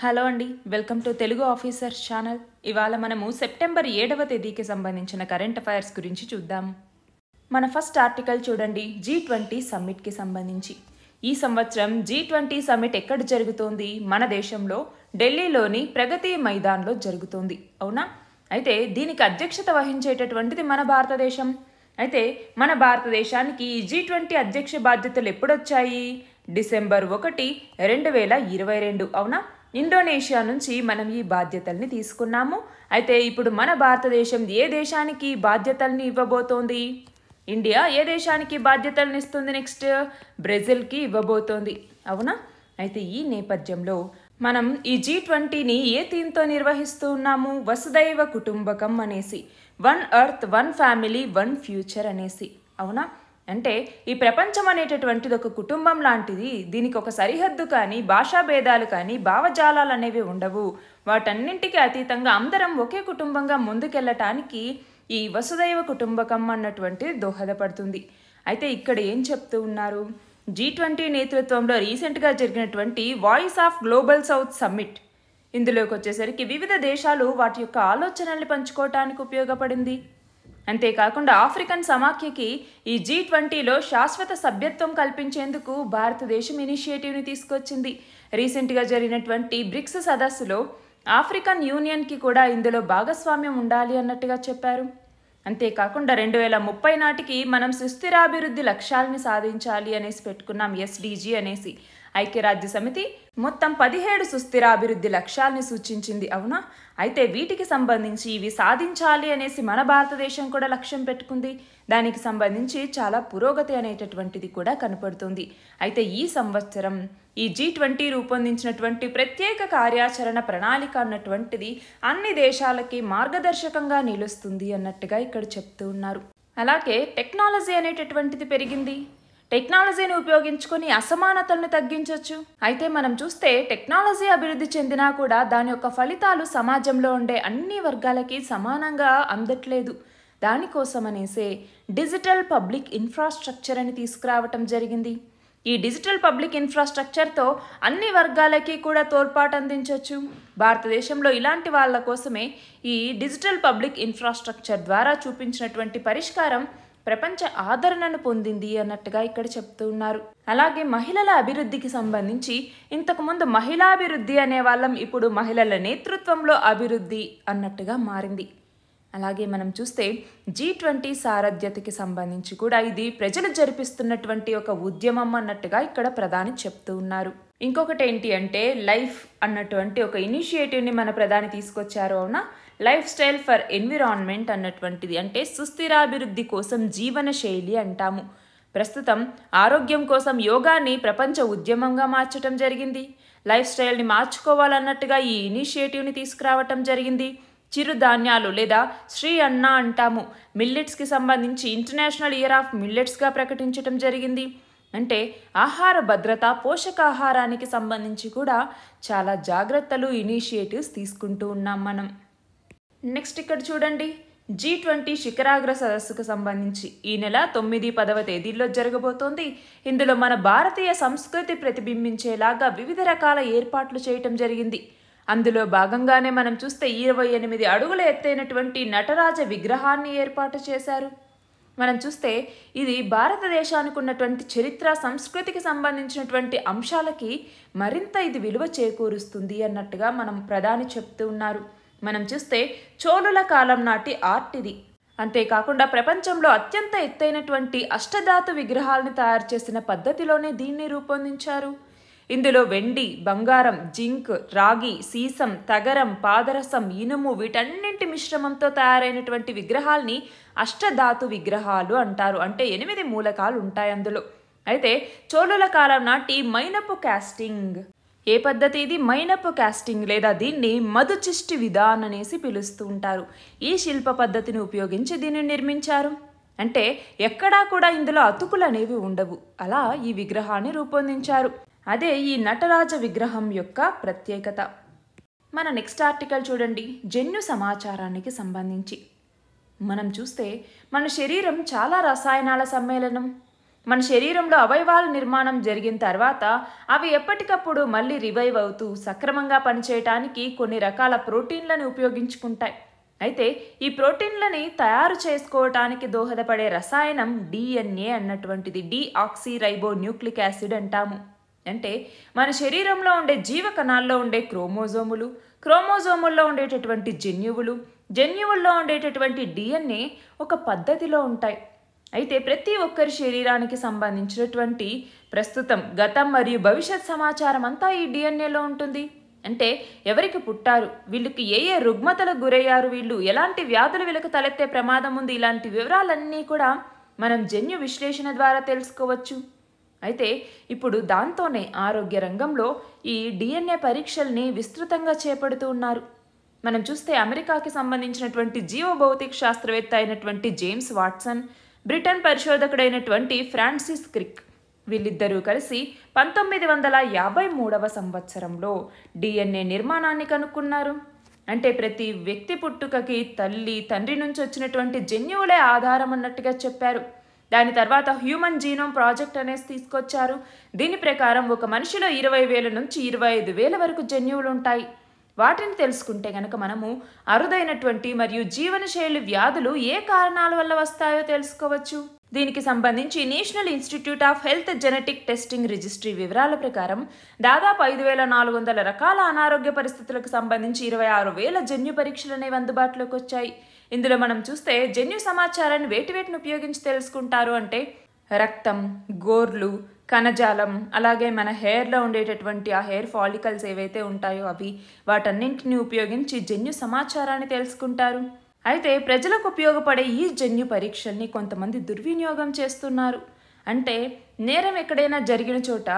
hello అండి welcome to Telugu officers channel ఇవాళ మనము సెప్టెంబర్ ఏడవ తేదీకి సంబంధించిన కరెంట్ అఫైర్స్ గురించి చూద్దాం మన ఫస్ట్ ఆర్టికల్ చూడండి జీ ట్వంటీ సమ్మిట్కి సంబంధించి ఈ సంవత్సరం జీ ట్వంటీ సమ్మిట్ ఎక్కడ జరుగుతోంది మన దేశంలో ఢిల్లీలోని ప్రగతి మైదాన్లో జరుగుతోంది అవునా అయితే దీనికి అధ్యక్షత వహించేటటువంటిది మన భారతదేశం అయితే మన భారతదేశానికి జీ ట్వంటీ అధ్యక్ష బాధ్యతలు ఎప్పుడొచ్చాయి డిసెంబర్ ఒకటి రెండు వేల ఇరవై రెండు అవునా ఇండోనేషియా నుంచి మనం ఈ బాధ్యతల్ని తీసుకున్నాము అయితే ఇప్పుడు మన భారతదేశం ఏ దేశానికి బాధ్యతల్ని ఇవ్వబోతోంది ఇండియా ఏ దేశానికి బాధ్యతలను ఇస్తుంది నెక్స్ట్ బ్రెజిల్కి ఇవ్వబోతోంది అవునా అయితే ఈ నేపథ్యంలో మనం ఈ జీ ట్వంటీని ఏ థీమ్తో నిర్వహిస్తూ ఉన్నాము వసుదైవ కుటుంబకం అనేసి one earth one family one future అనేసి అవునా అంటే ఈ ప్రపంచం అనేటటువంటిది ఒక కుటుంబం లాంటిది దీనికి ఒక సరిహద్దు కానీ భాషా భేదాలు కానీ భావజాలాలు అనేవి ఉండవు వాటన్నింటికి అతీతంగా అందరం ఒకే కుటుంబంగా ముందుకెళ్ళటానికి ఈ వసుదైవ కుటుంబకం అన్నటువంటిది దోహదపడుతుంది అయితే ఇక్కడ ఏం చెప్తూ ఉన్నారు జీ ట్వంటీ నేతృత్వంలో రీసెంట్గా జరిగినటువంటి voice of global south summit ఇందులోకి వచ్చేసరికి వివిధ దేశాలు వాటి యొక్క ఆలోచనల్ని పంచుకోవటానికి ఉపయోగపడింది అంతేకాకుండా ఆఫ్రికన్ సమాఖ్యకి ఈ జీ ట్వంటీలో శాశ్వత సభ్యత్వం కల్పించేందుకు భారతదేశం ఇనిషియేటివ్ని తీసుకొచ్చింది రీసెంట్గా జరిగినటువంటి బ్రిక్స్ సదస్సులో ఆఫ్రికన్ యూనియన్కి కూడా ఇందులో భాగస్వామ్యం ఉండాలి అన్నట్టుగా చెప్పారు అంతేకాకుండా రెండు వేల ముప్పై నాటికి మనం సుస్థిరాభివృద్ధి లక్ష్యాలని సాధించాలి అనేసి పెట్టుకున్నాం ఎస్డీజీ అనేసి ఐక్యరాజ్య సమితి మొత్తం పదిహేడు సుస్థిరాభివృద్ధి లక్ష్యాల్ని సూచించింది అవునా అయితే వీటికి సంబంధించి ఇవి సాధించాలి అనేసి మన భారతదేశం కూడా లక్ష్యం పెట్టుకుంది దానికి సంబంధించి చాలా పురోగతి అనేటటువంటిది కూడా కనపడుతుంది అయితే ఈ సంవత్సరం ఈ జీ ట్వంటీ రూపొందించినటువంటి ప్రత్యేక కార్యాచరణ ప్రణాళిక అన్నటువంటిది అన్ని దేశాలకి మార్గదర్శకంగా నిలుస్తుంది అన్నట్టుగా ఇక్కడ చెప్తూ ఉన్నారు అలాగే టెక్నాలజీ అనేటటువంటిది పెరిగింది టెక్నాలజీని ఉపయోగించుకొని అసమానతలను తగ్గించవచ్చు అయితే మనం చూస్తే టెక్నాలజీ అభివృద్ధి చెందినా కూడా దాని యొక్క ఫలితాలు సమాజంలో ఉండే అన్ని వర్గాలకి సమానంగా అందట్లేదు దానికోసం అనేసే డిజిటల్ పబ్లిక్ ఇన్ఫ్రాస్ట్రక్చర్ అని తీసుకురావటం జరిగింది ఈ డిజిటల్ పబ్లిక్ ఇన్ఫ్రాస్ట్రక్చర్తో అన్ని వర్గాలకి కూడా తోడ్పాటు అందించవచ్చు భారతదేశంలో ఇలాంటి వాళ్ళ కోసమే ఈ డిజిటల్ పబ్లిక్ ఇన్ఫ్రాస్ట్రక్చర్ ద్వారా చూపించినటువంటి పరిష్కారం ప్రపంచ ఆదరణను పొందింది అన్నట్టుగా ఇక్కడ చెప్తూ ఉన్నారు అలాగే మహిళల అభివృద్ధికి సంబంధించి ఇంతకుముందు మహిళాభివృద్ధి అనే వాళ్ళం ఇప్పుడు మహిళల నేతృత్వంలో అభివృద్ధి అన్నట్టుగా మారింది అలాగే మనం చూస్తే జీ ట్వంటీ సారథ్యతకి సంబంధించి కూడా ఇది ప్రజలు జరిపిస్తున్నటువంటి ఒక ఉద్యమం అన్నట్టుగా ఇక్కడ ప్రధాని చెప్తూ ఉన్నారు ఇంకొకటి ఏంటి అంటే లైఫ్ అన్నటువంటి ఒక ఇనిషియేటివ్ని మన ప్రధాని తీసుకొచ్చారు అవునా లైఫ్ స్టైల్ ఫర్ ఎన్విరాన్మెంట్ అన్నటువంటిది అంటే సుస్థిరాభివృద్ధి కోసం జీవన శైలి అంటాము ప్రస్తుతం ఆరోగ్యం కోసం యోగాని ప్రపంచ ఉద్యమంగా మార్చటం జరిగింది లైఫ్ స్టైల్ని మార్చుకోవాలన్నట్టుగా ఈ ఇనిషియేటివ్ని తీసుకురావటం జరిగింది చిరుధాన్యాలు లేదా శ్రీ అన్న అంటాము మిల్లెట్స్కి సంబంధించి ఇంటర్నేషనల్ ఇయర్ ఆఫ్ మిల్లెట్స్గా ప్రకటించడం జరిగింది అంటే ఆహార భద్రత పోషకాహారానికి సంబంధించి కూడా చాలా జాగ్రత్తలు ఇనిషియేటివ్స్ తీసుకుంటూ ఉన్నాం మనం నెక్స్ట్ ఇక్కడ చూడండి జీ ట్వంటీ శిఖరాగ్ర సదస్సుకు సంబంధించి ఈ నెల తొమ్మిది పదవ తేదీల్లో జరగబోతోంది ఇందులో మన భారతీయ సంస్కృతి ప్రతిబింబించేలాగా వివిధ రకాల ఏర్పాట్లు చేయటం జరిగింది అందులో భాగంగానే మనం చూస్తే ఇరవై ఎనిమిది అడుగుల ఎత్తైనటువంటి నటరాజ విగ్రహాన్ని ఏర్పాటు చేశారు మనం చూస్తే ఇది భారతదేశానికి ఉన్నటువంటి చరిత్ర సంస్కృతికి సంబంధించినటువంటి అంశాలకి మరింత ఇది విలువ చేకూరుస్తుంది అన్నట్టుగా మనం ప్రధాని చెప్తూ ఉన్నారు మనం చూస్తే చోళుల కాలం నాటి ఆర్ట్ ఇది అంతేకాకుండా ప్రపంచంలో అత్యంత ఎత్తైనటువంటి అష్టధాతు విగ్రహాలను తయారు చేసిన పద్ధతిలోనే దీన్ని రూపొందించారు ఇందులో వెండి బంగారం జింక్ రాగి సీసం తగరం పాదరసం ఇనుము వీటన్నింటి మిశ్రమంతో తయారైనటువంటి విగ్రహాల్ని అష్టధాతు విగ్రహాలు అంటారు అంటే ఎనిమిది మూలకాలు ఉంటాయి అందులో అయితే చోళుల కాలం నాటి మైనపు కాస్టింగ్ ఏ పద్ధతి ఇది మైనపు కాస్టింగ్ లేదా దీన్ని మధుచిష్టి విధాన్ అనేసి పిలుస్తూ ఉంటారు ఈ శిల్ప పద్ధతిని ఉపయోగించి దీన్ని నిర్మించారు అంటే ఎక్కడా కూడా ఇందులో అతుకులు అనేవి ఉండవు అలా ఈ విగ్రహాన్ని రూపొందించారు అదే ఈ నటరాజ విగ్రహం యొక్క ప్రత్యేకత మన నెక్స్ట్ ఆర్టికల్ చూడండి జన్యు సమాచారానికి సంబంధించి మనం చూస్తే మన శరీరం చాలా రసాయనాల సమ్మేళనం మన శరీరంలో అవయవాల నిర్మాణం జరిగిన తర్వాత అవి ఎప్పటికప్పుడు మళ్ళీ రివైవ్ అవుతూ సక్రమంగా పనిచేయటానికి కొన్ని రకాల ప్రోటీన్లను ఉపయోగించుకుంటాయి అయితే ఈ ప్రోటీన్లని తయారు చేసుకోవటానికి దోహదపడే రసాయనం డిఎన్ఏ అన్నటువంటిది డిఆక్సిరైబో న్యూక్లిక్ యాసిడ్ అంటాము అంటే మన శరీరంలో ఉండే జీవకణాల్లో ఉండే క్రోమోజోములు క్రోమోజోముల్లో ఉండేటటువంటి జన్యువులు జన్యువుల్లో ఉండేటటువంటి డిఎన్ఏ ఒక పద్ధతిలో ఉంటాయి అయితే ప్రతి ఒక్కరి శరీరానికి సంబంధించినటువంటి ప్రస్తుతం గతం మరియు భవిష్యత్ సమాచారం అంతా ఈ డిఎన్ఏలో ఉంటుంది అంటే ఎవరికి పుట్టారు వీళ్ళకి ఏ ఏ రుగ్మతలకు గురయ్యారు వీళ్ళు ఎలాంటి వ్యాధులు వీళ్ళకి తలెత్తే ప్రమాదం ఉంది ఇలాంటి వివరాలన్నీ కూడా మనం జన్యు విశ్లేషణ ద్వారా తెలుసుకోవచ్చు అయితే ఇప్పుడు దాంతోనే ఆరోగ్య రంగంలో ఈ డిఎన్ఏ పరీక్షల్ని విస్తృతంగా చేపడుతూ ఉన్నారు మనం చూస్తే అమెరికాకి సంబంధించినటువంటి జీవభౌతిక శాస్త్రవేత్త అయినటువంటి జేమ్స్ వాట్సన్ బ్రిటన్ పరిశోధకుడైనటువంటి ఫ్రాన్సిస్ క్రిక్ వీళ్ళిద్దరూ కలిసి పంతొమ్మిది వందల యాభై మూడవ సంవత్సరంలో డిఎన్ఏ నిర్మాణాన్ని కనుక్కున్నారు అంటే ప్రతి వ్యక్తి పుట్టుకకి తల్లి తండ్రి నుంచి వచ్చినటువంటి జన్యువులే ఆధారం అన్నట్టుగా చెప్పారు దాని తర్వాత హ్యూమన్ జీనోమ్ ప్రాజెక్ట్ అనేసి తీసుకొచ్చారు దీని ప్రకారం ఒక మనిషిలో ఇరవై వేల నుంచి ఇరవై ఐదు వేల వరకు జన్యువులు ఉంటాయి వాటిని తెలుసుకుంటే గనక మనము అరుదైనటువంటి మరియు జీవనశైలి వ్యాధులు ఏ కారణాల వల్ల వస్తాయో తెలుసుకోవచ్చు దీనికి సంబంధించి national institute of health genetic testing registry వివరాల ప్రకారం దాదాపు ఐదు వేల నాలుగు వందల రకాల అనారోగ్య పరిస్థితులకు సంబంధించి ఇరవై ఆరు వేల జన్యు పరీక్షలు అనేవి అందుబాటులోకి వచ్చాయి ఇందులో మనం చూస్తే జన్యు సమాచారాన్ని వేటివేటిని ఉపయోగించి తెలుసుకుంటారు అంటే రక్తం గోర్లు కణజాలం అలాగే మన హెయిర్లో ఉండేటటువంటి ఆ హెయిర్ ఫాలికల్స్ ఏవైతే ఉంటాయో అవి వాటన్నింటిని ఉపయోగించి జన్యు సమాచారాన్ని తెలుసుకుంటారు అయితే ప్రజలకు ఉపయోగపడే ఈ జన్యు పరీక్షల్ని కొంతమంది దుర్వినియోగం చేస్తున్నారు అంటే నేరం ఎక్కడైనా జరిగిన చోట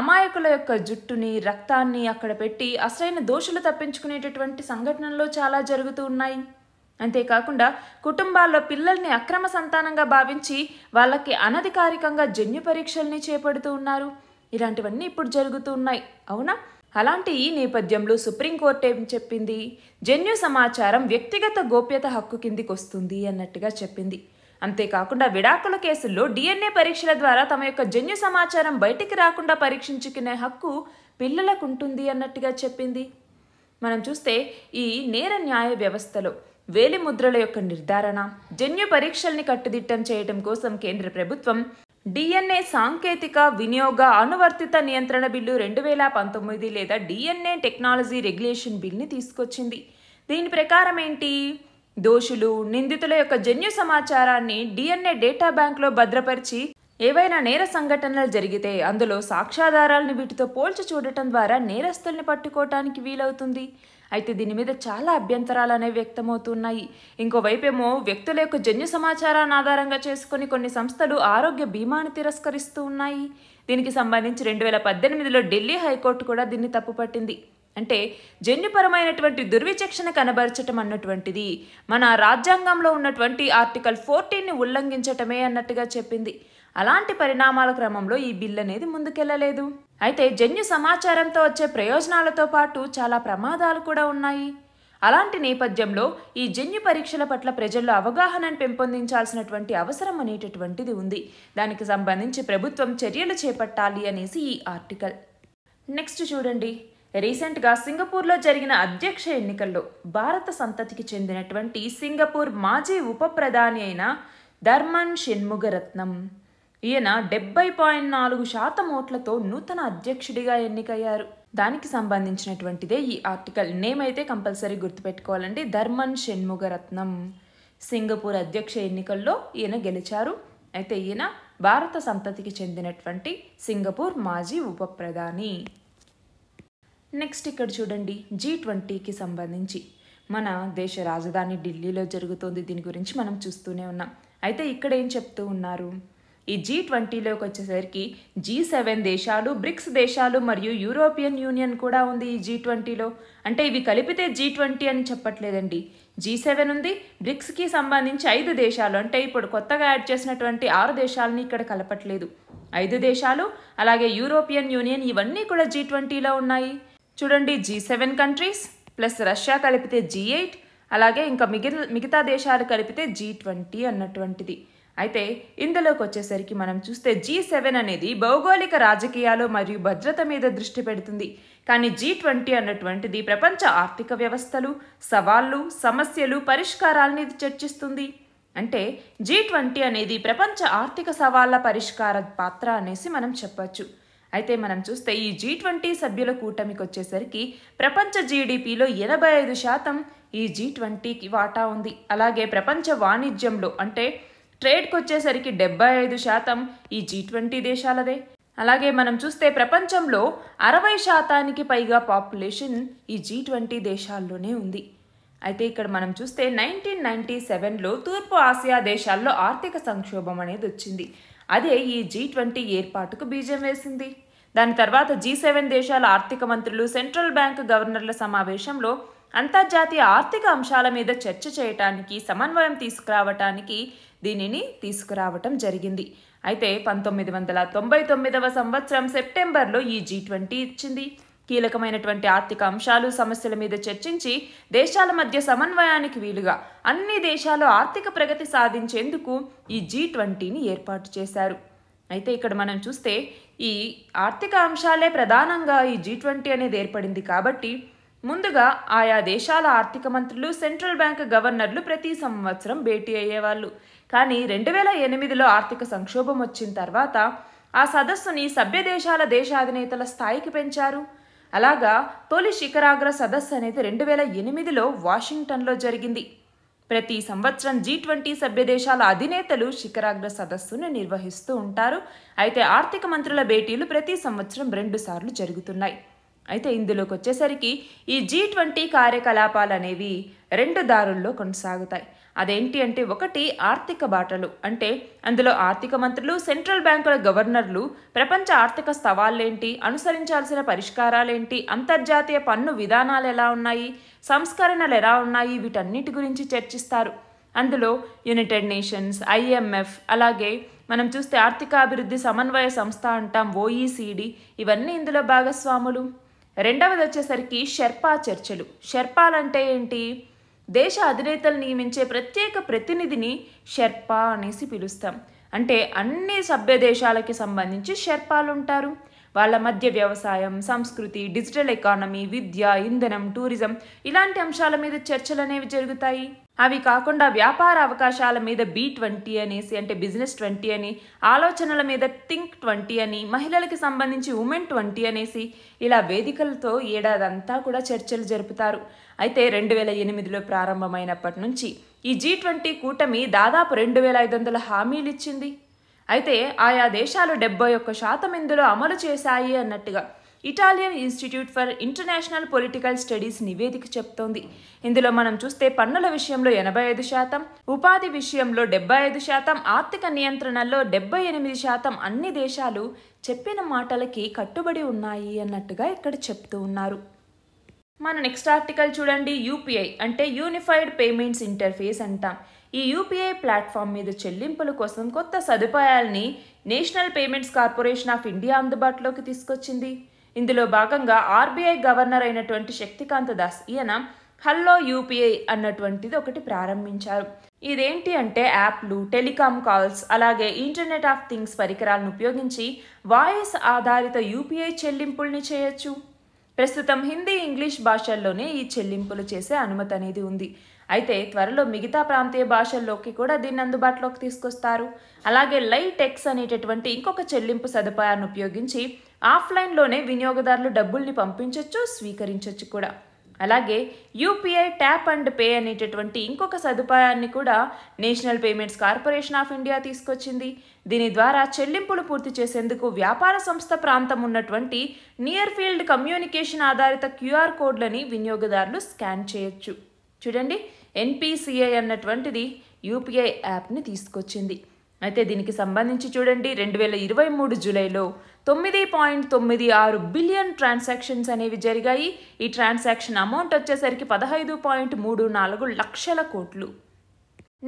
అమాయకుల యొక్క జుట్టుని రక్తాన్ని అక్కడ పెట్టి అసలైన దోషులు తప్పించుకునేటటువంటి సంఘటనలు చాలా జరుగుతూ ఉన్నాయి అంతేకాకుండా కుటుంబాల్లో పిల్లల్ని అక్రమ సంతానంగా భావించి వాళ్ళకి అనధికారికంగా జన్యు పరీక్షల్ని చేపడుతూ ఉన్నారు ఇలాంటివన్నీ ఇప్పుడు జరుగుతూ ఉన్నాయి అవునా అలాంటి ఈ నేపథ్యంలో సుప్రీంకోర్టు ఏం చెప్పింది జన్యు సమాచారం వ్యక్తిగత గోప్యత హక్కు కిందికి వస్తుంది అన్నట్టుగా చెప్పింది అంతేకాకుండా విడాకుల కేసుల్లో డిఎన్ఏ పరీక్షల ద్వారా తమ యొక్క జన్యు సమాచారం బయటికి రాకుండా పరీక్షించుకునే హక్కు పిల్లలకు ఉంటుంది అన్నట్టుగా చెప్పింది మనం చూస్తే ఈ నేర న్యాయ వ్యవస్థలో వేలి ముద్రల యొక్క నిర్ధారణ జన్యు పరీక్షల్ని కట్టుదిట్టం చేయడం కోసం కేంద్ర ప్రభుత్వం డిఎన్ఏ సాంకేతిక వినియోగ అనువర్తిత నియంత్రణ బిల్లు రెండు వేల పంతొమ్మిది లేదా డిఎన్ఏ టెక్నాలజీ రెగ్యులేషన్ బిల్ని తీసుకొచ్చింది దీని ప్రకారం ఏంటి దోషులు నిందితుల యొక్క జన్యు సమాచారాన్ని డిఎన్ఏ డేటా బ్యాంక్లో భద్రపరిచి ఏవైనా నేర సంఘటనలు జరిగితే అందులో సాక్ష్యాధారాలను వీటితో పోల్చి చూడటం ద్వారా నేరస్తుల్ని పట్టుకోవటానికి వీలవుతుంది అయితే దీని మీద చాలా అభ్యంతరాలు అనేవి వ్యక్తమవుతున్నాయి ఇంకోవైపేమో వ్యక్తుల యొక్క జన్యు సమాచారాన్ని ఆధారంగా చేసుకుని కొన్ని సంస్థలు ఆరోగ్య బీమాను తిరస్కరిస్తూ ఉన్నాయి దీనికి సంబంధించి రెండు వేల పద్దెనిమిదిలో ఢిల్లీ హైకోర్టు కూడా దీన్ని తప్పుపట్టింది అంటే జన్యుపరమైనటువంటి దుర్విచక్షణ కనబరచటం అన్నటువంటిది మన రాజ్యాంగంలో ఉన్నటువంటి ఆర్టికల్ ఫోర్టీన్ని ఉల్లంఘించటమే అన్నట్టుగా చెప్పింది అలాంటి పరిణామాల క్రమంలో ఈ బిల్ అనేది ముందుకెళ్లలేదు అయితే జన్యు సమాచారంతో వచ్చే ప్రయోజనాలతో పాటు చాలా ప్రమాదాలు కూడా ఉన్నాయి అలాంటి నేపథ్యంలో ఈ జన్యు పరీక్షల పట్ల ప్రజల్లో అవగాహనను పెంపొందించాల్సినటువంటి అవసరం అనేటటువంటిది ఉంది దానికి సంబంధించి ప్రభుత్వం చర్యలు చేపట్టాలి అనేసి ఈ ఆర్టికల్ నెక్స్ట్ చూడండి రీసెంట్గా సింగపూర్లో జరిగిన అధ్యక్ష ఎన్నికల్లో భారత సంతతికి చెందినటువంటి సింగపూర్ మాజీ ఉప ప్రధాని అయిన ధర్మన్ షణ్ముగరత్నం ఈయన డెబ్బై పాయింట్ నాలుగు శాతం ఓట్లతో నూతన అధ్యక్షుడిగా ఎన్నికయ్యారు దానికి సంబంధించినటువంటిదే ఈ ఆర్టికల్ నేమ్ అయితే కంపల్సరీ గుర్తుపెట్టుకోవాలండి ధర్మన్ షణ్ముగరత్నం సింగపూర్ అధ్యక్ష ఎన్నికల్లో ఈయన గెలిచారు అయితే ఈయన భారత సంతతికి చెందినటువంటి సింగపూర్ మాజీ ఉప ప్రధాని నెక్స్ట్ ఇక్కడ చూడండి జీ ట్వంటీకి సంబంధించి మన దేశ రాజధాని ఢిల్లీలో జరుగుతోంది దీని గురించి మనం చూస్తూనే ఉన్నాం అయితే ఇక్కడ ఏం చెప్తూ ఉన్నారు ఈ జీ ట్వంటీలోకి వచ్చేసరికి జీ సెవెన్ దేశాలు బ్రిక్స్ దేశాలు మరియు యూరోపియన్ యూనియన్ కూడా ఉంది ఈ జీ ట్వంటీలో అంటే ఇవి కలిపితే జీ ట్వంటీ అని చెప్పట్లేదండి జీ సెవెన్ ఉంది బ్రిక్స్కి సంబంధించి ఐదు దేశాలు అంటే ఇప్పుడు కొత్తగా యాడ్ చేసినటువంటి ఆరు దేశాలని ఇక్కడ కలపట్లేదు ఐదు దేశాలు అలాగే యూరోపియన్ యూనియన్ ఇవన్నీ కూడా జీ ట్వంటీలో ఉన్నాయి చూడండి G seven countries plus Russia కలిపితే జీ ఎయిట్ అలాగే ఇంకా మిగిలిన మిగతా దేశాలు కలిపితే జీ ట్వంటీ అన్నటువంటిది అయితే ఇందులోకి వచ్చేసరికి మనం చూస్తే జీ సెవెన్ అనేది భౌగోళిక రాజకీయాలు మరియు భద్రత మీద దృష్టి పెడుతుంది కానీ జీ ట్వంటీ అన్నటువంటిది ప్రపంచ ఆర్థిక వ్యవస్థలు సవాళ్ళు సమస్యలు పరిష్కారాలని చర్చిస్తుంది అంటే జీ ట్వంటీ అనేది ప్రపంచ ఆర్థిక సవాళ్ల పరిష్కార పాత్ర అనేసి మనం చెప్పచ్చు అయితే మనం చూస్తే ఈ జీ ట్వంటీ సభ్యుల కూటమికి వచ్చేసరికి ప్రపంచ జీడిపిలో ఎనభై ఐదు శాతం ఈ జీ ట్వంటీకి వాటా ఉంది అలాగే ప్రపంచ వాణిజ్యంలో అంటే ట్రేడ్కి వచ్చేసరికి డెబ్బై ఐదు శాతం ఈ జీ ట్వంటీ దేశాలదే అలాగే మనం చూస్తే ప్రపంచంలో అరవై శాతానికి పైగా పాపులేషన్ ఈ జీ ట్వంటీ దేశాల్లోనే ఉంది అయితే ఇక్కడ మనం చూస్తే నైన్టీన్ నైన్టీ సెవెన్లో తూర్పు ఆసియా దేశాల్లో ఆర్థిక సంక్షోభం అనేది వచ్చింది అదే ఈ జీ ట్వంటీ ఏర్పాటుకు బీజం వేసింది దాని తర్వాత జీ సెవెన్ దేశాల ఆర్థిక మంత్రులు సెంట్రల్ బ్యాంక్ గవర్నర్ల సమావేశంలో అంతర్జాతీయ ఆర్థిక అంశాల మీద చర్చ చేయటానికి సమన్వయం తీసుకురావటానికి దీనిని తీసుకురావటం జరిగింది అయితే పంతొమ్మిది వందల తొంభై తొమ్మిదవ సంవత్సరం సెప్టెంబర్లో ఈ జీ ట్వంటీ ఇచ్చింది కీలకమైనటువంటి ఆర్థిక అంశాలు సమస్యల మీద చర్చించి దేశాల మధ్య సమన్వయానికి వీలుగా అన్ని దేశాలు ఆర్థిక ప్రగతి సాధించేందుకు ఈ జీ ట్వంటీని ఏర్పాటు చేశారు అయితే ఇక్కడ మనం చూస్తే ఈ ఆర్థిక అంశాలే ప్రధానంగా ఈ జీ ట్వంటీ అనేది ఏర్పడింది కాబట్టి ముందుగా ఆయా దేశాల ఆర్థిక మంత్రులు సెంట్రల్ బ్యాంక్ గవర్నర్లు ప్రతి సంవత్సరం భేటీ అయ్యేవాళ్ళు కానీ రెండు వేల ఎనిమిదిలో ఆర్థిక సంక్షోభం వచ్చిన తర్వాత ఆ సదస్సుని సభ్య దేశాల దేశాధినేతల స్థాయికి పెంచారు అలాగా తొలి శిఖరాగ్ర సదస్సు అనేది రెండు వేల ఎనిమిదిలో వాషింగ్టన్లో జరిగింది ప్రతి సంవత్సరం జీ ట్వంటీ సభ్య దేశాల అధినేతలు శిఖరాగ్ర సదస్సును నిర్వహిస్తూ ఉంటారు అయితే ఆర్థిక మంత్రుల భేటీలు ప్రతి సంవత్సరం రెండుసార్లు జరుగుతున్నాయి అయితే ఇందులోకి వచ్చేసరికి ఈ జీ ట్వంటీ కార్యకలాపాలు అనేవి రెండు దారుల్లో కొనసాగుతాయి అదేంటి అంటే ఒకటి ఆర్థిక బాటలు అంటే అందులో ఆర్థిక మంత్రులు సెంట్రల్ బ్యాంకుల గవర్నర్లు ప్రపంచ ఆర్థిక సవాళ్ళేంటి అనుసరించాల్సిన పరిష్కారాలేంటి అంతర్జాతీయ పన్ను విధానాలు ఎలా ఉన్నాయి సంస్కరణలు ఎలా ఉన్నాయి వీటన్నిటి గురించి చర్చిస్తారు అందులో యునైటెడ్ నేషన్స్ ఐఎంఎఫ్ అలాగే మనం చూస్తే ఆర్థికాభివృద్ధి సమన్వయ సంస్థ అంటాం ఓఈసీడీ ఇవన్నీ ఇందులో భాగస్వాములు రెండవది వచ్చేసరికి షెర్పా చర్చలు షెర్పాలంటే ఏంటి దేశ అధినేతలు నియమించే ప్రత్యేక ప్రతినిధిని షెర్పా అనేసి పిలుస్తాం అంటే అన్ని సభ్య దేశాలకి సంబంధించి షెర్పాలు ఉంటారు వాళ్ళ మధ్య వ్యవసాయం సంస్కృతి డిజిటల్ ఎకానమీ విద్య ఇంధనం టూరిజం ఇలాంటి అంశాల మీద చర్చలు అనేవి జరుగుతాయి అవి కాకుండా వ్యాపార అవకాశాల మీద బీ ట్వంటీ అనేసి అంటే బిజినెస్ ట్వంటీ అని ఆలోచనల మీద థింక్ ట్వంటీ అని మహిళలకి సంబంధించి ఉమెన్ ట్వంటీ అనేసి ఇలా వేదికలతో ఏడాదంతా కూడా చర్చలు జరుపుతారు అయితే రెండు వేల ఎనిమిదిలో ప్రారంభమైనప్పటి నుంచి ఈ జీ ట్వంటీ కూటమి దాదాపు రెండు వేల ఐదు వందల హామీలు ఇచ్చింది అయితే ఆయా దేశాలు డెబ్బై ఒక్క శాతం ఇందులో అమలు చేశాయి అన్నట్టుగా Italian institute for international political studies నివేదిక చెప్తోంది ఇందులో మనం చూస్తే పన్నుల విషయంలో ఎనభై ఐదు శాతం ఉపాధి విషయంలో డెబ్బై ఐదు శాతం ఆర్థిక నియంత్రణలో డెబ్బై ఎనిమిది శాతం అన్ని దేశాలు చెప్పిన మాటలకి కట్టుబడి ఉన్నాయి అన్నట్టుగా ఇక్కడ చెప్తూ ఉన్నారు మన నెక్స్ట్ ఆర్టికల్ చూడండి యూపీఐ అంటే యూనిఫైడ్ పేమెంట్స్ ఇంటర్ఫేస్ అంటాం ఈ యూపీఐ ప్లాట్ఫామ్ మీద చెల్లింపుల కోసం కొత్త సదుపాయాల్ని national payments corporation of India అందుబాటులోకి తీసుకొచ్చింది ఇందులో భాగంగా ఆర్బీఐ గవర్నర్ అయినటువంటి శక్తికాంత దాస్ ఈయన హల్లో యూపీఐ అన్నటువంటిది ఒకటి ప్రారంభించారు ఇదేంటి అంటే యాప్లు టెలికాం కాల్స్ అలాగే ఇంటర్నెట్ ఆఫ్ థింగ్స్ పరికరాలను ఉపయోగించి వాయిస్ ఆధారిత యూపీఐ చెల్లింపుల్ని చేయొచ్చు ప్రస్తుతం హిందీ ఇంగ్లీష్ భాషల్లోనే ఈ చెల్లింపులు చేసే అనుమతి అనేది ఉంది అయితే త్వరలో మిగతా ప్రాంతీయ భాషల్లోకి కూడా దీన్ని అందుబాటులోకి తీసుకొస్తారు అలాగే లై టెక్స్ అనేటటువంటి ఇంకొక చెల్లింపు సదుపాయాన్ని ఉపయోగించి ఆఫ్లైన్లోనే వినియోగదారులు డబ్బుల్ని పంపించవచ్చు స్వీకరించవచ్చు కూడా అలాగే యూపీఐ ట్యాప్ అండ్ పే అనేటటువంటి ఇంకొక సదుపాయాన్ని కూడా national payments corporation of India తీసుకొచ్చింది దీని ద్వారా చెల్లింపులు పూర్తి చేసేందుకు వ్యాపార సంస్థ ప్రాంతం ఉన్నటువంటి నియర్ ఫీల్డ్ కమ్యూనికేషన్ ఆధారిత క్యూఆర్ కోడ్లని వినియోగదారులు స్కాన్ చేయొచ్చు చూడండి ఎన్పిసిఐ అన్నటువంటిది యూపీఐ యాప్ని తీసుకొచ్చింది అయితే దీనికి సంబంధించి చూడండి రెండు వేల ఇరవై మూడు జూలైలో తొమ్మిది పాయింట్ తొమ్మిది ఆరు బిలియన్ ట్రాన్సాక్షన్స్ అనేవి జరిగాయి ఈ ట్రాన్సాక్షన్ అమౌంట్ వచ్చేసరికి పదహైదు పాయింట్ మూడు నాలుగు లక్షల కోట్లు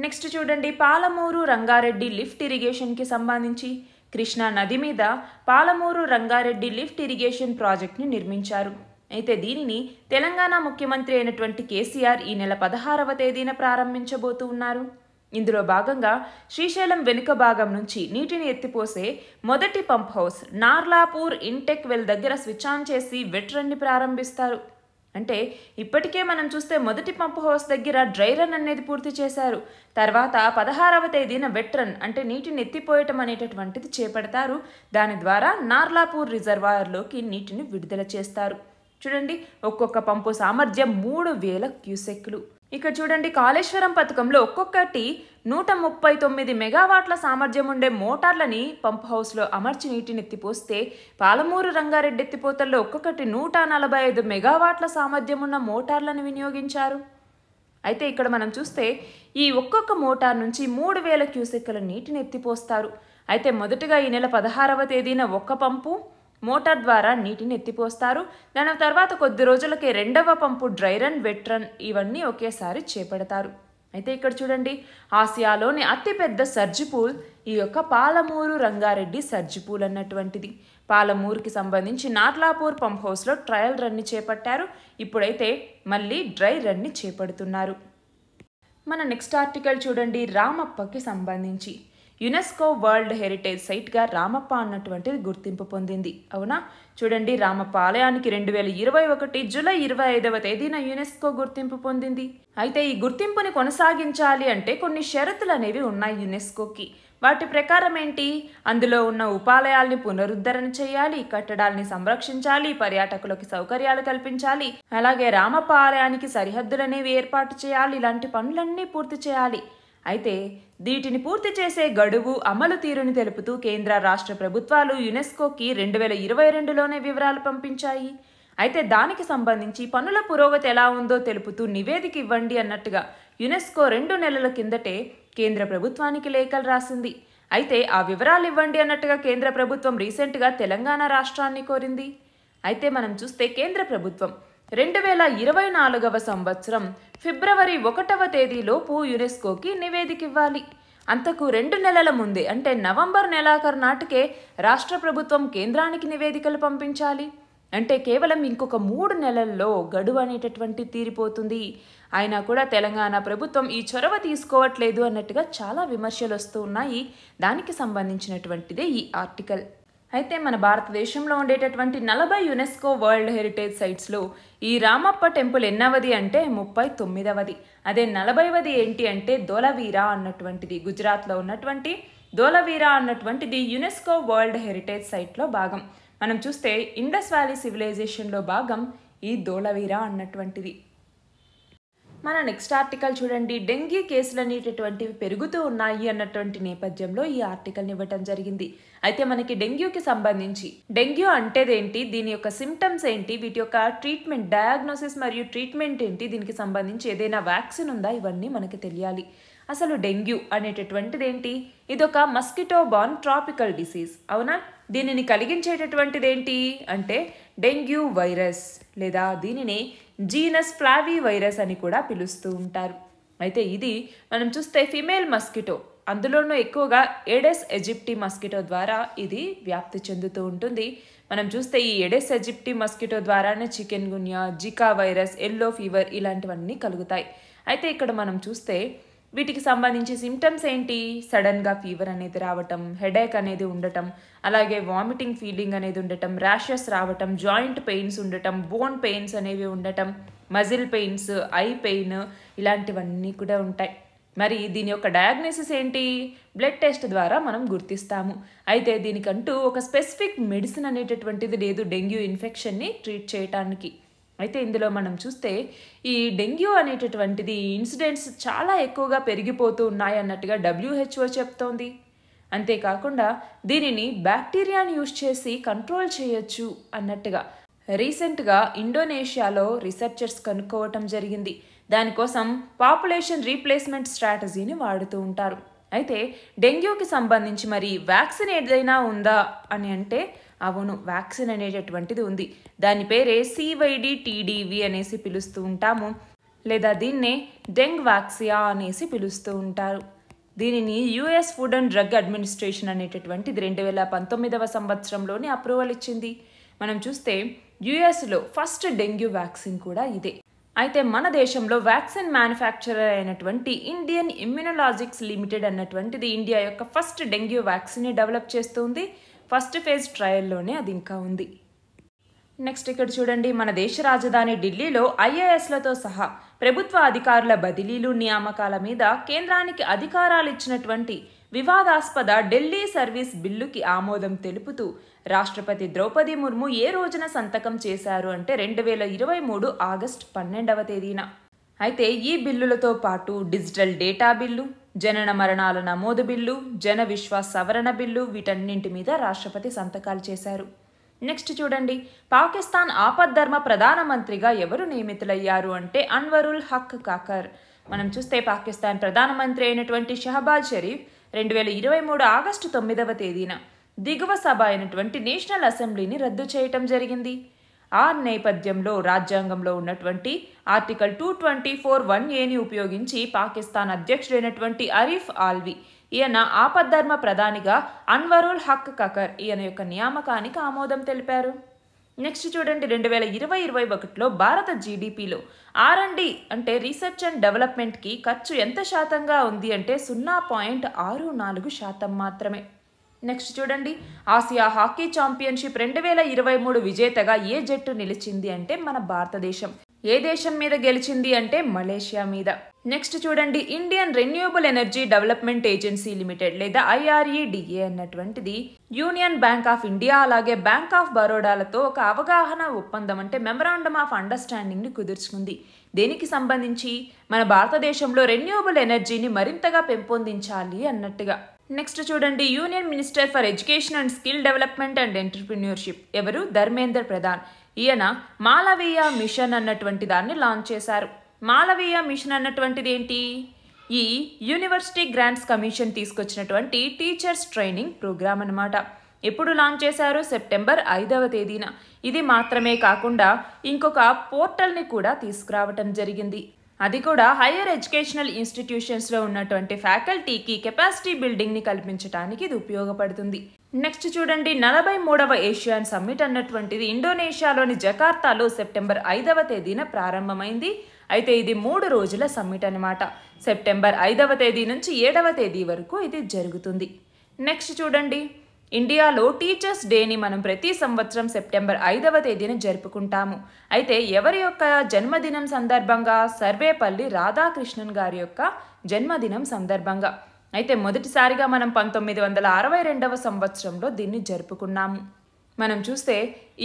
నెక్స్ట్ చూడండి పాలమూరు రంగారెడ్డి లిఫ్ట్ ఇరిగేషన్కి సంబంధించి కృష్ణా నది మీద పాలమూరు రంగారెడ్డి లిఫ్ట్ ఇరిగేషన్ ప్రాజెక్ట్ని నిర్మించారు అయితే దీనిని తెలంగాణ ముఖ్యమంత్రి అయినటువంటి కేసీఆర్ ఈ నెల పదహారవ తేదీన ప్రారంభించబోతూ ఉన్నారు ఇందులో భాగంగా శ్రీశైలం వెనుక భాగం నుంచి నీటిని ఎత్తిపోసే మొదటి pump house Narlapur intake well దగ్గర స్విచ్ ఆన్ చేసి వెట్రన్ని ప్రారంభిస్తారు అంటే ఇప్పటికే మనం చూస్తే మొదటి పంప్ హౌస్ దగ్గర డ్రై రన్ అనేది పూర్తి చేశారు తర్వాత పదహారవ తేదీన వెట్ రన్ అంటే నీటిని ఎత్తిపోయటం అనేటటువంటిది చేపడతారు దాని ద్వారా నార్లాపూర్ రిజర్వాయర్లోకి నీటిని విడుదల చేస్తారు చూడండి ఒక్కొక్క పంపు సామర్థ్యం మూడు వేల క్యూసెక్లు ఇక్కడ చూడండి కాళేశ్వరం పథకంలో ఒక్కొక్కటి నూట ముప్పై తొమ్మిది మెగావాట్ల సామర్థ్యం ఉండే మోటార్లని పంప్ హౌస్లో అమర్చి నీటిని ఎత్తిపోస్తే పాలమూరు రంగారెడ్డి ఎత్తిపోతల్లో ఒక్కొక్కటి నూట నలభై ఐదు మెగావాట్ల సామర్థ్యం ఉన్న మోటార్లను వినియోగించారు అయితే ఇక్కడ మనం చూస్తే ఈ ఒక్కొక్క మోటార్ నుంచి మూడు వేల క్యూసెక్కుల నీటిని ఎత్తిపోస్తారు అయితే మొదటగా ఈ నెల పదహారవ తేదీన ఒక్క పంపు మోటార్ ద్వారా నీటిని ఎత్తిపోస్తారు దాని తర్వాత కొద్ది రోజులకే రెండవ pump dry run wet run ఇవన్నీ ఒకేసారి చేపడతారు అయితే ఇక్కడ చూడండి ఆసియాలోని అతిపెద్ద సర్జి పూల్ ఈ యొక్క పాలమూరు రంగారెడ్డి సర్జి పూల్ అన్నటువంటిది పాలమూరుకి సంబంధించి నాట్లాపూర్ పంప్ హౌస్లో ట్రయల్ రన్ని చేపట్టారు ఇప్పుడైతే మళ్ళీ డ్రై రన్ని చేపడుతున్నారు మన నెక్స్ట్ ఆర్టికల్ చూడండి రామప్పకి సంబంధించి యునెస్కో వరల్డ్ హెరిటేజ్ సైట్గా రామప్ప అన్నటువంటిది గుర్తింపు పొందింది అవునా చూడండి రామప్ప ఆలయానికి రెండు వేల ఇరవై ఒకటి జూలై ఇరవై ఐదవ తేదీన యునెస్కో గుర్తింపు పొందింది అయితే ఈ గుర్తింపుని కొనసాగించాలి అంటే కొన్ని షరతులు అనేవి ఉన్నాయి యునెస్కోకి వాటి ప్రకారం ఏంటి అందులో ఉన్న ఉపాలయాల్ని పునరుద్ధరణ చేయాలి కట్టడాల్ని సంరక్షించాలి పర్యాటకులకు సౌకర్యాలు కల్పించాలి అలాగే రామప్ప ఆలయానికి సరిహద్దులనేవి ఏర్పాటు చేయాలి ఇలాంటి పనులన్నీ పూర్తి చేయాలి అయితే దీటిని పూర్తి చేసే గడువు అమలు తీరుని తెలుపుతూ కేంద్ర రాష్ట్ర ప్రభుత్వాలు యునెస్కోకి రెండు వేల ఇరవై రెండులోనే వివరాలు పంపించాయి అయితే దానికి సంబంధించి పనుల పురోగతి ఎలా ఉందో తెలుపుతూ నివేదిక ఇవ్వండి అన్నట్టుగా యునెస్కో రెండు నెలల కిందటే కేంద్ర ప్రభుత్వానికి లేఖలు రాసింది అయితే ఆ వివరాలు ఇవ్వండి అన్నట్టుగా కేంద్ర ప్రభుత్వం రీసెంట్గా తెలంగాణ రాష్ట్రాన్ని కోరింది అయితే మనం చూస్తే కేంద్ర ప్రభుత్వం రెండు వేల ఇరవై నాలుగవ సంవత్సరం ఫిబ్రవరి ఒకటవ తేదీలోపు యునెస్కోకి నివేదిక ఇవ్వాలి అంతకు రెండు నెలల ముందే అంటే నవంబర్ నెలాఖరు నాటికే రాష్ట్ర ప్రభుత్వం కేంద్రానికి నివేదికలు పంపించాలి అంటే కేవలం ఇంకొక మూడు నెలల్లో గడువు అనేటటువంటి తీరిపోతుంది అయినా కూడా తెలంగాణ ప్రభుత్వం ఈ చొరవ తీసుకోవట్లేదు అన్నట్టుగా చాలా విమర్శలు వస్తూ ఉన్నాయి దానికి సంబంధించినటువంటిదే ఈ ఆర్టికల్ అయితే మన భారతదేశంలో ఉండేటటువంటి నలభై యునెస్కో వరల్డ్ హెరిటేజ్ సైట్స్లో ఈ రామప్ప టెంపుల్ ఎన్నవది అంటే ముప్పై తొమ్మిదవది అదే నలభైవది ఏంటి అంటే దోలవీరా అన్నటువంటిది గుజరాత్లో ఉన్నటువంటి దోలవీరా అన్నటువంటిది యునెస్కో వరల్డ్ హెరిటేజ్ సైట్లో భాగం మనం చూస్తే ఇండస్ వ్యాలీ సివిలైజేషన్లో భాగం ఈ దోలవీరా అన్నటువంటిది మన నెక్స్ట్ ఆర్టికల్ చూడండి డెంగీ కేసులు అనేటటువంటివి పెరుగుతూ ఉన్నాయి అన్నటువంటి నేపథ్యంలో ఈ ఆర్టికల్ని ఇవ్వటం జరిగింది అయితే మనకి డెంగ్యూకి సంబంధించి డెంగ్యూ అంటేదేంటి దీని యొక్క సిమ్టమ్స్ ఏంటి వీటి యొక్క ట్రీట్మెంట్ డయాగ్నోసిస్ మరియు ట్రీట్మెంట్ ఏంటి దీనికి సంబంధించి ఏదైనా వ్యాక్సిన్ ఉందా ఇవన్నీ మనకి తెలియాలి అసలు డెంగ్యూ అనేటటువంటిది ఏంటి ఇదొక మస్కిటో బాన్ ట్రాపికల్ డిసీజ్ అవునా దీనిని కలిగించేటటువంటిది ఏంటి అంటే డెంగ్యూ వైరస్ లేదా దీనిని జీనస్ ఫ్లావీ వైరస్ అని కూడా పిలుస్తూ ఉంటారు అయితే ఇది మనం చూస్తే ఫిమేల్ మస్కిటో అందులోనూ ఎక్కువగా ఎడెస్ ఎజిప్టీ మస్కిటో ద్వారా ఇది వ్యాప్తి చెందుతూ ఉంటుంది మనం చూస్తే ఈ ఎడెస్ ఎజిప్టి మస్కిటో ద్వారానే chikungunya Zika virus yellow fever ఇలాంటివన్నీ కలుగుతాయి అయితే ఇక్కడ మనం చూస్తే వీటికి సంబంధించి సిమ్టమ్స్ ఏంటి సడన్గా ఫీవర్ అనేది రావటం హెడేక్ అనేది ఉండటం అలాగే వామిటింగ్ ఫీలింగ్ అనేది ఉండటం ర్యాషెస్ రావటం జాయింట్ పెయిన్స్ ఉండటం బోన్ పెయిన్స్ అనేవి ఉండటం మజిల్ పెయిన్స్ ఐ పెయిన్ ఇలాంటివన్నీ కూడా ఉంటాయి మరి దీని యొక్క డయాగ్నోసిస్ ఏంటి బ్లడ్ టెస్ట్ ద్వారా మనం గుర్తిస్తాము అయితే దీనికంటూ ఒక స్పెసిఫిక్ మెడిసిన్ అనేటటువంటిది లేదు డెంగ్యూ ఇన్ఫెక్షన్ని ట్రీట్ చేయటానికి అయితే ఇందులో మనం చూస్తే ఈ డెంగ్యూ అనేటటువంటిది ఇన్సిడెంట్స్ చాలా ఎక్కువగా పెరిగిపోతూ ఉన్నాయి అన్నట్టుగా డబ్ల్యూహెచ్ఓ చెప్తోంది అంతేకాకుండా దీనిని బ్యాక్టీరియాని యూజ్ చేసి కంట్రోల్ చేయొచ్చు అన్నట్టుగా రీసెంట్గా ఇండోనేషియాలో రీసెర్చర్స్ కనుక్కోవటం జరిగింది దానికోసం పాపులేషన్ రీప్లేస్మెంట్ స్ట్రాటజీని వాడుతూ ఉంటారు అయితే డెంగ్యూకి సంబంధించి మరి వ్యాక్సిన్ ఏదైనా ఉందా అని అంటే అవును వ్యాక్సిన్ అనేటటువంటిది ఉంది దాని పేరే సివైడి టీడీవి అనేసి పిలుస్తూ ఉంటాము లేదా దీన్నే డెంగ్ వ్యాక్సియా అనేసి పిలుస్తూ ఉంటారు దీనిని US food and drug administration అనేటటువంటిది రెండు వేల పంతొమ్మిదవ సంవత్సరంలోనే అప్రూవల్ ఇచ్చింది మనం చూస్తే యుఎస్లో ఫస్ట్ డెంగ్యూ వ్యాక్సిన్ కూడా ఇదే అయితే మన దేశంలో వ్యాక్సిన్ మ్యానుఫ్యాక్చరర్ అయినటువంటి ఇండియన్ ఇమ్యునలాజిక్స్ లిమిటెడ్ అన్నటువంటిది ఇండియా యొక్క ఫస్ట్ డెంగ్యూ వ్యాక్సిన్ని డెవలప్ చేస్తుంది ఫస్ట్ ఫేజ్ ట్రయల్లోనే అది ఇంకా ఉంది నెక్స్ట్ ఇక్కడ చూడండి మన దేశ రాజధాని ఢిల్లీలో ఐఏఎస్లతో సహా ప్రభుత్వ అధికారుల బదిలీలు నియామకాల మీద కేంద్రానికి అధికారాలు ఇచ్చినటువంటి వివాదాస్పద ఢిల్లీ సర్వీస్ బిల్లుకి ఆమోదం తెలుపుతూ రాష్ట్రపతి ద్రౌపది ముర్ము ఏ రోజున సంతకం చేశారు అంటే రెండు వేల ఇరవై మూడు ఆగస్టు పన్నెండవ తేదీన అయితే ఈ బిల్లులతో పాటు డిజిటల్ డేటా బిల్లు జనన మరణాల నమోదు బిల్లు జన విశ్వాస్ సవరణ బిల్లు వీటన్నింటి మీద రాష్ట్రపతి సంతకాలు చేశారు నెక్స్ట్ చూడండి పాకిస్తాన్ ఆపద్ధర్మ ప్రధానమంత్రిగా ఎవరు నియమితులయ్యారు అంటే అన్వరుల్ హక్ కాకర్ మనం చూస్తే పాకిస్తాన్ ప్రధానమంత్రి అయినటువంటి షహబాజ్ షరీఫ్ రెండు వేల ఇరవై మూడు ఆగస్టు తొమ్మిదవ తేదీన దిగువ సభ అయినటువంటి నేషనల్ అసెంబ్లీని రద్దు చేయటం జరిగింది ఆ నేపథ్యంలో రాజ్యాంగంలో ఉన్నటువంటి article two twenty four one ఏని ఉపయోగించి పాకిస్తాన్ అధ్యక్షుడైనటువంటి అరీఫ్ ఆల్వి ఈయన ఆపద్ధర్మ ప్రధానిగా అన్వరుల్ హక్ కకర్ ఈయన యొక్క నియామకానికి ఆమోదం తెలిపారు నెక్స్ట్ చూడండి రెండు వేల ఇరవై ఇరవై ఒకటిలో భారత జీడిపిలో ఆర్ఎండి అంటే రీసెర్చ్ అండ్ డెవలప్మెంట్కి ఖర్చు ఎంత శాతంగా ఉంది అంటే సున్నా పాయింట్ ఆరు నాలుగు శాతం మాత్రమే నెక్స్ట్ చూడండి ఆసియా హాకీ ఛాంపియన్షిప్ రెండు వేల ఇరవై మూడు విజేతగా ఏ జట్టు నిలిచింది అంటే మన భారతదేశం ఏ దేశం మీద గెలిచింది అంటే మలేషియా మీద నెక్స్ట్ చూడండి Indian renewable energy development agency limited లేదా ఐఆర్ఈడిఏ అన్నటువంటిది యూనియన్ బ్యాంక్ ఆఫ్ ఇండియా అలాగే బ్యాంక్ ఆఫ్ బరోడాలతో ఒక అవగాహన ఒప్పందం అంటే మెమరాండమ్ ఆఫ్ ని కుదుర్చుకుంది దేనికి సంబంధించి మన భారతదేశంలో రెన్యూబుల్ ఎనర్జీని మరింతగా పెంపొందించాలి అన్నట్టుగా నెక్స్ట్ చూడండి union minister for education and skill development and entrepreneurship ఎవరు ధర్మేంద్ర ప్రధాన్ ఈయన మాలవీయ మిషన్ అన్నటువంటి దాన్ని లాంచ్ చేశారు మాలవీయ మిషన్ అన్నటువంటిది ఏంటి ఈ యూనివర్సిటీ గ్రాంట్స్ కమిషన్ తీసుకొచ్చినటువంటి టీచర్స్ ట్రైనింగ్ ప్రోగ్రామ్ అనమాట ఎప్పుడు లాంచ్ చేశారు సెప్టెంబర్ ఐదవ తేదీన ఇది మాత్రమే కాకుండా ఇంకొక పోర్టల్ని కూడా తీసుకురావటం జరిగింది అది కూడా హయ్యర్ ఎడ్యుకేషనల్ ఇన్స్టిట్యూషన్స్లో ఉన్నటువంటి ఫ్యాకల్టీకి కెపాసిటీ బిల్డింగ్ని కల్పించడానికి ఇది ఉపయోగపడుతుంది నెక్స్ట్ చూడండి నలభై మూడవ ఏషియన్ సమ్మిట్ అన్నటువంటిది ఇండోనేషియాలోని జకార్తాలో సెప్టెంబర్ ఐదవ తేదీన ప్రారంభమైంది అయితే ఇది మూడు రోజుల సమ్మిట్ అనమాట సెప్టెంబర్ ఐదవ తేదీ నుంచి ఏడవ తేదీ వరకు ఇది జరుగుతుంది నెక్స్ట్ చూడండి ఇండియాలో టీచర్స్ డేని మనం ప్రతి సంవత్సరం సెప్టెంబర్ ఐదవ తేదీన జరుపుకుంటాము అయితే ఎవరి యొక్క జన్మదినం సందర్భంగా సర్వేపల్లి రాధాకృష్ణన్ గారి యొక్క జన్మదినం సందర్భంగా అయితే మొదటిసారిగా మనం పంతొమ్మిది వందల అరవై రెండవ సంవత్సరంలో దీన్ని జరుపుకున్నాము మనం చూస్తే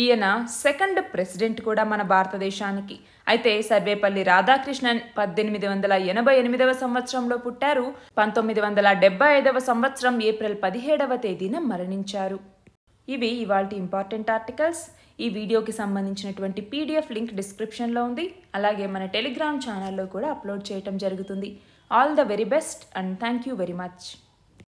ఈయన సెకండ్ ప్రెసిడెంట్ కూడా మన భారతదేశానికి అయితే సర్వేపల్లి రాధాకృష్ణన్ పద్దెనిమిది వందల ఎనభై ఎనిమిదవ సంవత్సరంలో పుట్టారు పంతొమ్మిది వందల డెబ్బై ఐదవ సంవత్సరం ఏప్రిల్ పదిహేడవ తేదీన మరణించారు ఇవి ఇవాళ ఇంపార్టెంట్ ఆర్టికల్స్ ఈ వీడియోకి సంబంధించినటువంటి పీడిఎఫ్ లింక్ డిస్క్రిప్షన్లో ఉంది అలాగే మన టెలిగ్రామ్ ఛానల్లో కూడా అప్లోడ్ చేయటం జరుగుతుంది all the very best and thank you very much